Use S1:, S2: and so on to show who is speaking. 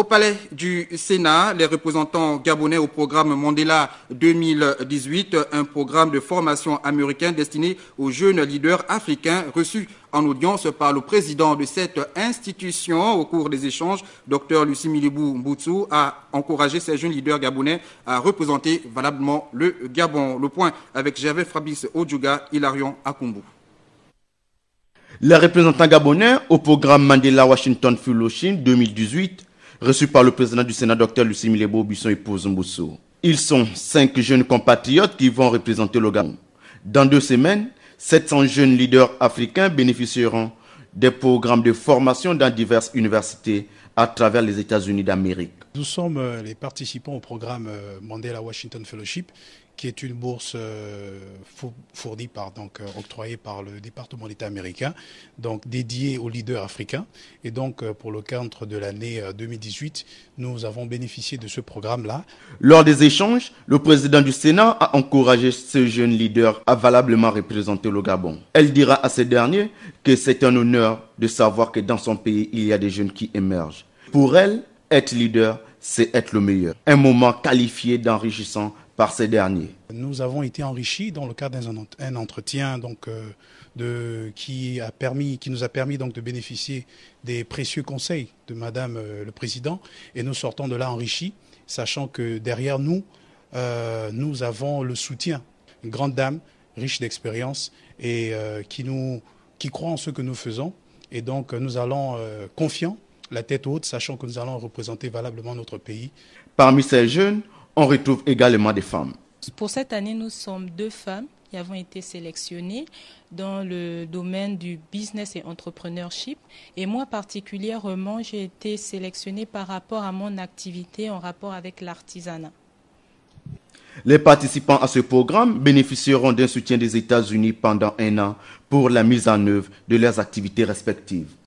S1: Au palais du Sénat, les représentants gabonais au programme Mandela 2018, un programme de formation américain destiné aux jeunes leaders africains reçus en audience par le président de cette institution au cours des échanges, Dr Lucie Milibou Mboutsou, a encouragé ces jeunes leaders gabonais à représenter valablement le Gabon. Le point avec Gervais Frabis Odjuga, Hilarion Akumbu.
S2: Les représentants gabonais au programme Mandela Washington Fellowship 2018 reçu par le président du Sénat, Dr Lucie Milebo Busson et Pose Ils sont cinq jeunes compatriotes qui vont représenter le Dans deux semaines, 700 jeunes leaders africains bénéficieront des programmes de formation dans diverses universités à travers les États-Unis d'Amérique.
S3: Nous sommes euh, les participants au programme euh, Mandela Washington Fellowship, qui est une bourse euh, fournie par, donc, octroyée par le département d'État américain, donc dédiée aux leaders africains. Et donc, pour le cadre de l'année 2018, nous avons bénéficié de ce programme-là.
S2: Lors des échanges, le président du Sénat a encouragé ce jeune leader à valablement représenter le Gabon. Elle dira à ce dernier que c'est un honneur de savoir que dans son pays, il y a des jeunes qui émergent. Pour elle, être leader, c'est être le meilleur. Un moment qualifié d'enrichissant par ces derniers.
S3: Nous avons été enrichis dans le cadre d'un entretien donc, euh, de, qui, a permis, qui nous a permis donc, de bénéficier des précieux conseils de Madame euh, le Président et nous sortons de là enrichis, sachant que derrière nous, euh, nous avons le soutien, une grande dame riche d'expérience et qui, nous, qui croit en ce que nous faisons. Et donc nous allons confiants la tête haute, sachant que nous allons représenter valablement notre pays.
S2: Parmi ces jeunes, on retrouve également des femmes.
S4: Pour cette année, nous sommes deux femmes qui avons été sélectionnées dans le domaine du business et entrepreneurship. Et moi particulièrement, j'ai été sélectionnée par rapport à mon activité en rapport avec l'artisanat.
S2: Les participants à ce programme bénéficieront d'un soutien des États-Unis pendant un an pour la mise en œuvre de leurs activités respectives.